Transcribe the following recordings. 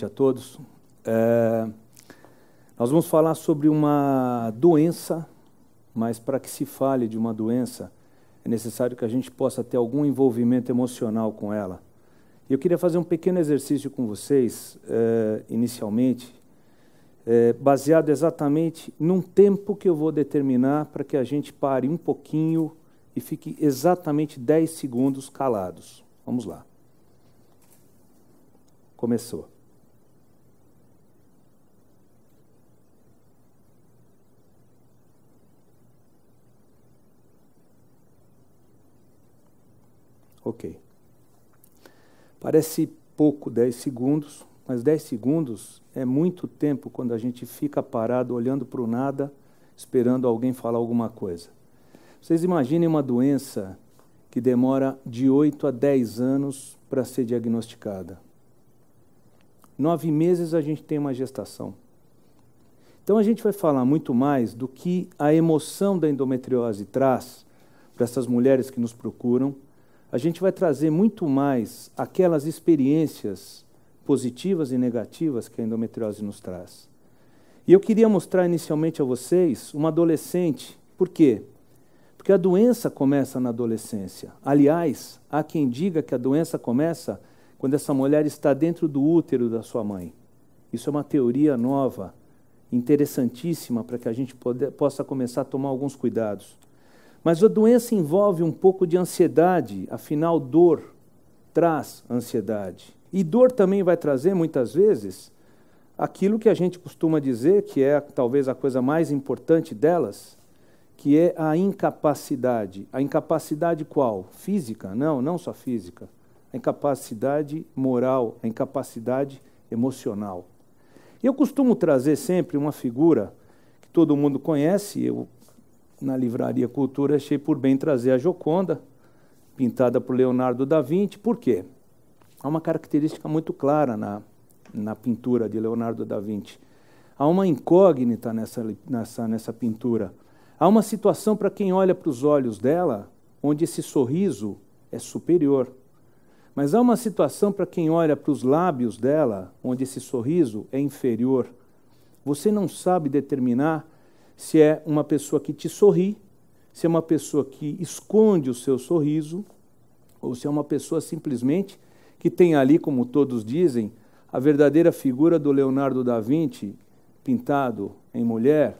noite a todos. É, nós vamos falar sobre uma doença, mas para que se fale de uma doença, é necessário que a gente possa ter algum envolvimento emocional com ela. Eu queria fazer um pequeno exercício com vocês, é, inicialmente, é, baseado exatamente num tempo que eu vou determinar para que a gente pare um pouquinho e fique exatamente 10 segundos calados. Vamos lá. Começou. Ok. Parece pouco 10 segundos, mas 10 segundos é muito tempo quando a gente fica parado olhando para o nada, esperando alguém falar alguma coisa. Vocês imaginem uma doença que demora de 8 a 10 anos para ser diagnosticada. Nove meses a gente tem uma gestação. Então a gente vai falar muito mais do que a emoção da endometriose traz para essas mulheres que nos procuram, a gente vai trazer muito mais aquelas experiências positivas e negativas que a endometriose nos traz. E eu queria mostrar inicialmente a vocês uma adolescente. Por quê? Porque a doença começa na adolescência. Aliás, há quem diga que a doença começa quando essa mulher está dentro do útero da sua mãe. Isso é uma teoria nova, interessantíssima para que a gente possa começar a tomar alguns cuidados. Mas a doença envolve um pouco de ansiedade, afinal, dor traz ansiedade. E dor também vai trazer, muitas vezes, aquilo que a gente costuma dizer, que é talvez a coisa mais importante delas, que é a incapacidade. A incapacidade qual? Física? Não, não só física. A incapacidade moral, a incapacidade emocional. Eu costumo trazer sempre uma figura que todo mundo conhece, eu na Livraria Cultura, achei por bem trazer a Joconda, pintada por Leonardo da Vinci. Por quê? Há uma característica muito clara na, na pintura de Leonardo da Vinci. Há uma incógnita nessa, nessa, nessa pintura. Há uma situação para quem olha para os olhos dela, onde esse sorriso é superior. Mas há uma situação para quem olha para os lábios dela, onde esse sorriso é inferior. Você não sabe determinar se é uma pessoa que te sorri, se é uma pessoa que esconde o seu sorriso, ou se é uma pessoa simplesmente que tem ali, como todos dizem, a verdadeira figura do Leonardo da Vinci pintado em mulher.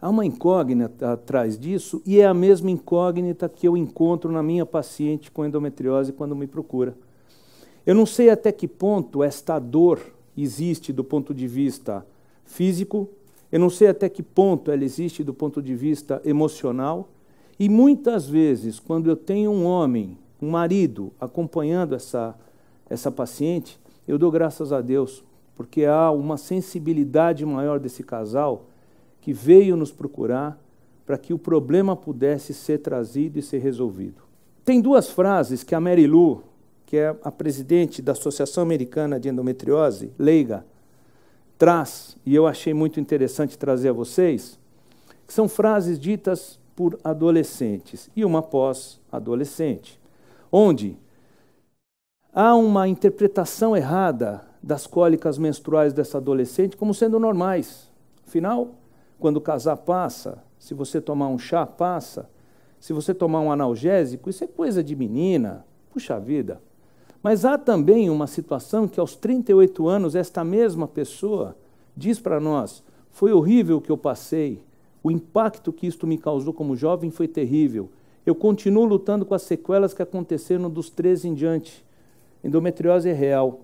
Há uma incógnita atrás disso e é a mesma incógnita que eu encontro na minha paciente com endometriose quando me procura. Eu não sei até que ponto esta dor existe do ponto de vista físico, eu não sei até que ponto ela existe do ponto de vista emocional. E muitas vezes, quando eu tenho um homem, um marido, acompanhando essa, essa paciente, eu dou graças a Deus, porque há uma sensibilidade maior desse casal que veio nos procurar para que o problema pudesse ser trazido e ser resolvido. Tem duas frases que a Mary Lou, que é a presidente da Associação Americana de Endometriose, leiga, traz, e eu achei muito interessante trazer a vocês, que são frases ditas por adolescentes e uma pós-adolescente, onde há uma interpretação errada das cólicas menstruais dessa adolescente como sendo normais. Afinal, quando casar passa, se você tomar um chá passa, se você tomar um analgésico, isso é coisa de menina. Puxa vida. Mas há também uma situação que, aos 38 anos, esta mesma pessoa diz para nós: foi horrível o que eu passei, o impacto que isto me causou como jovem foi terrível. Eu continuo lutando com as sequelas que aconteceram dos 13 em diante. Endometriose é real.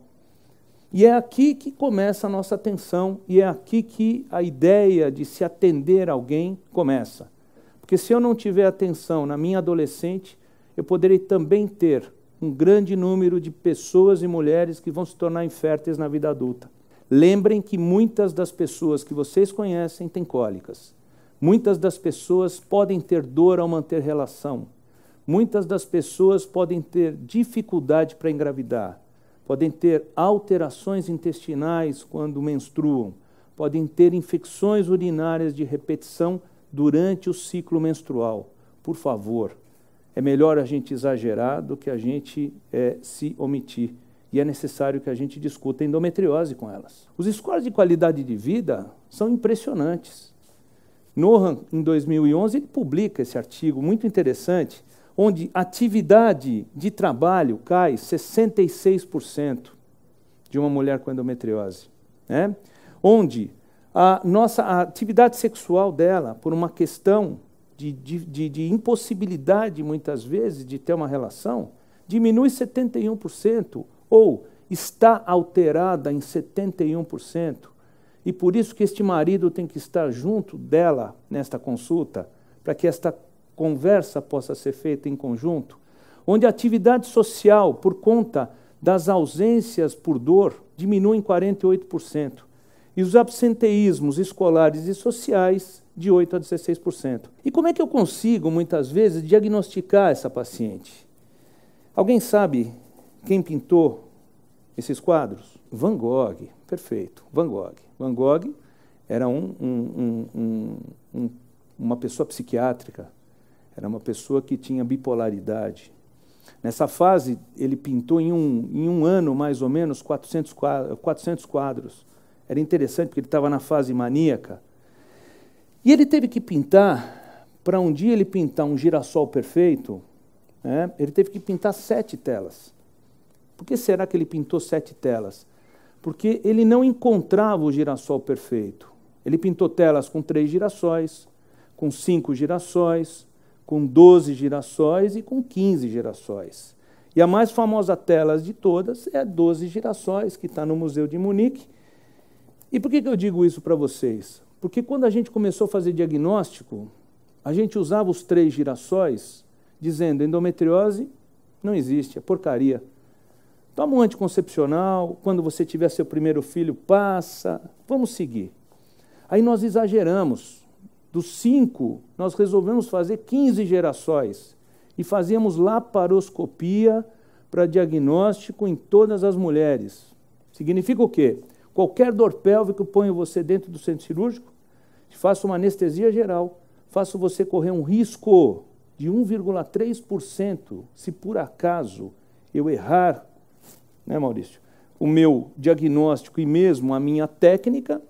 E é aqui que começa a nossa atenção e é aqui que a ideia de se atender a alguém começa. Porque se eu não tiver atenção na minha adolescente, eu poderei também ter um grande número de pessoas e mulheres que vão se tornar inférteis na vida adulta. Lembrem que muitas das pessoas que vocês conhecem têm cólicas. Muitas das pessoas podem ter dor ao manter relação. Muitas das pessoas podem ter dificuldade para engravidar. Podem ter alterações intestinais quando menstruam. Podem ter infecções urinárias de repetição durante o ciclo menstrual. Por favor, é melhor a gente exagerar do que a gente é, se omitir. E é necessário que a gente discuta a endometriose com elas. Os scores de qualidade de vida são impressionantes. Nohan, em 2011, ele publica esse artigo muito interessante, onde atividade de trabalho cai 66% de uma mulher com endometriose. Né? Onde a nossa a atividade sexual dela, por uma questão de, de, de impossibilidade, muitas vezes, de ter uma relação, diminui 71%, ou está alterada em 71%. E por isso que este marido tem que estar junto dela nesta consulta, para que esta conversa possa ser feita em conjunto, onde a atividade social, por conta das ausências por dor, diminui em 48% e os absenteísmos escolares e sociais de 8 a 16%. E como é que eu consigo muitas vezes diagnosticar essa paciente? Alguém sabe quem pintou esses quadros? Van Gogh, perfeito, Van Gogh. Van Gogh era um, um, um, uma pessoa psiquiátrica, era uma pessoa que tinha bipolaridade. Nessa fase, ele pintou em um, em um ano, mais ou menos, 400 quadros. 400 quadros. Era interessante porque ele estava na fase maníaca. E ele teve que pintar, para um dia ele pintar um girassol perfeito, né, ele teve que pintar sete telas. Por que será que ele pintou sete telas? Porque ele não encontrava o girassol perfeito. Ele pintou telas com três girassóis, com cinco girassóis, com doze girassóis e com quinze girassóis. E a mais famosa tela de todas é a Doze girassóis, que está no Museu de Munique, e por que, que eu digo isso para vocês? Porque quando a gente começou a fazer diagnóstico, a gente usava os três girassóis dizendo endometriose não existe, é porcaria. Toma um anticoncepcional, quando você tiver seu primeiro filho, passa, vamos seguir. Aí nós exageramos. Dos cinco, nós resolvemos fazer 15 gerações e fazíamos laparoscopia para diagnóstico em todas as mulheres. Significa o quê? Qualquer dor pélvica, ponho você dentro do centro cirúrgico, faço uma anestesia geral, faço você correr um risco de 1,3% se por acaso eu errar, né, Maurício, o meu diagnóstico e mesmo a minha técnica,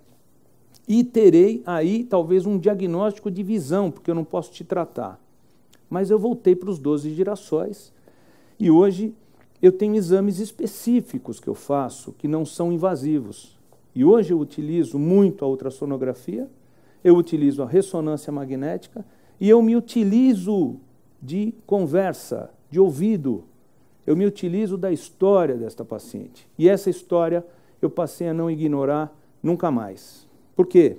e terei aí talvez um diagnóstico de visão, porque eu não posso te tratar. Mas eu voltei para os 12 girassóis e hoje eu tenho exames específicos que eu faço que não são invasivos. E hoje eu utilizo muito a ultrassonografia, eu utilizo a ressonância magnética e eu me utilizo de conversa, de ouvido. Eu me utilizo da história desta paciente. E essa história eu passei a não ignorar nunca mais. Por quê?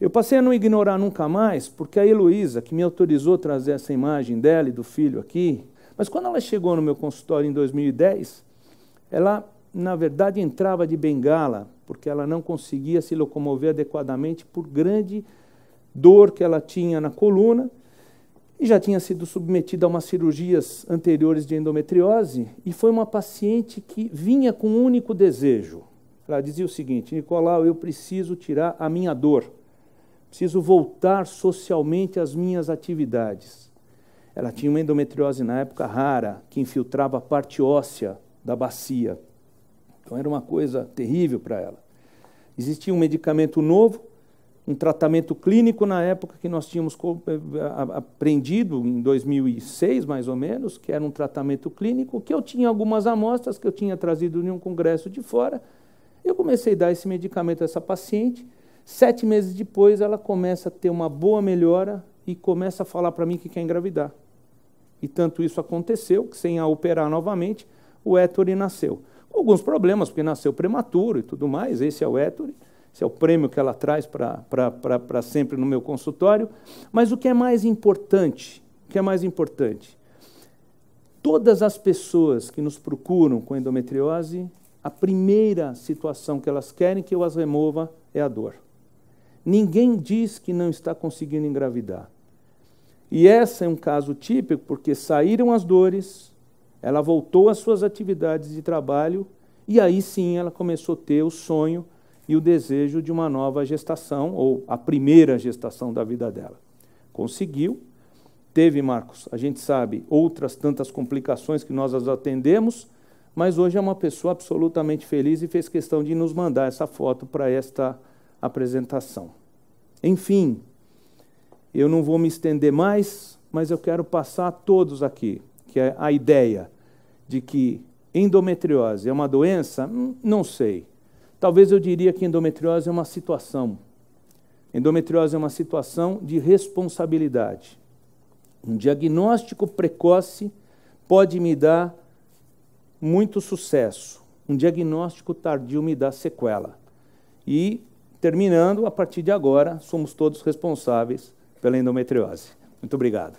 Eu passei a não ignorar nunca mais porque a Heloísa, que me autorizou a trazer essa imagem dela e do filho aqui, mas quando ela chegou no meu consultório em 2010, ela, na verdade, entrava de bengala, porque ela não conseguia se locomover adequadamente por grande dor que ela tinha na coluna e já tinha sido submetida a umas cirurgias anteriores de endometriose e foi uma paciente que vinha com um único desejo. Ela dizia o seguinte: Nicolau, eu preciso tirar a minha dor, preciso voltar socialmente às minhas atividades. Ela tinha uma endometriose na época rara, que infiltrava a parte óssea da bacia. Então era uma coisa terrível para ela. Existia um medicamento novo, um tratamento clínico na época que nós tínhamos eh, aprendido em 2006, mais ou menos, que era um tratamento clínico, que eu tinha algumas amostras que eu tinha trazido de um congresso de fora. Eu comecei a dar esse medicamento a essa paciente. Sete meses depois, ela começa a ter uma boa melhora e começa a falar para mim que quer engravidar. E tanto isso aconteceu que, sem a operar novamente, o Ettore nasceu. Com alguns problemas, porque nasceu prematuro e tudo mais, esse é o Ettore, esse é o prêmio que ela traz para sempre no meu consultório. Mas o que é mais importante, o que é mais importante, todas as pessoas que nos procuram com endometriose, a primeira situação que elas querem que eu as remova é a dor. Ninguém diz que não está conseguindo engravidar. E essa é um caso típico porque saíram as dores, ela voltou às suas atividades de trabalho e aí sim ela começou a ter o sonho e o desejo de uma nova gestação ou a primeira gestação da vida dela. Conseguiu. Teve, Marcos, a gente sabe, outras tantas complicações que nós as atendemos, mas hoje é uma pessoa absolutamente feliz e fez questão de nos mandar essa foto para esta apresentação. Enfim, eu não vou me estender mais, mas eu quero passar a todos aqui, que é a ideia de que endometriose é uma doença? Hum, não sei. Talvez eu diria que endometriose é uma situação. Endometriose é uma situação de responsabilidade. Um diagnóstico precoce pode me dar muito sucesso. Um diagnóstico tardio me dá sequela. E, terminando, a partir de agora, somos todos responsáveis pela endometriose. Muito obrigado.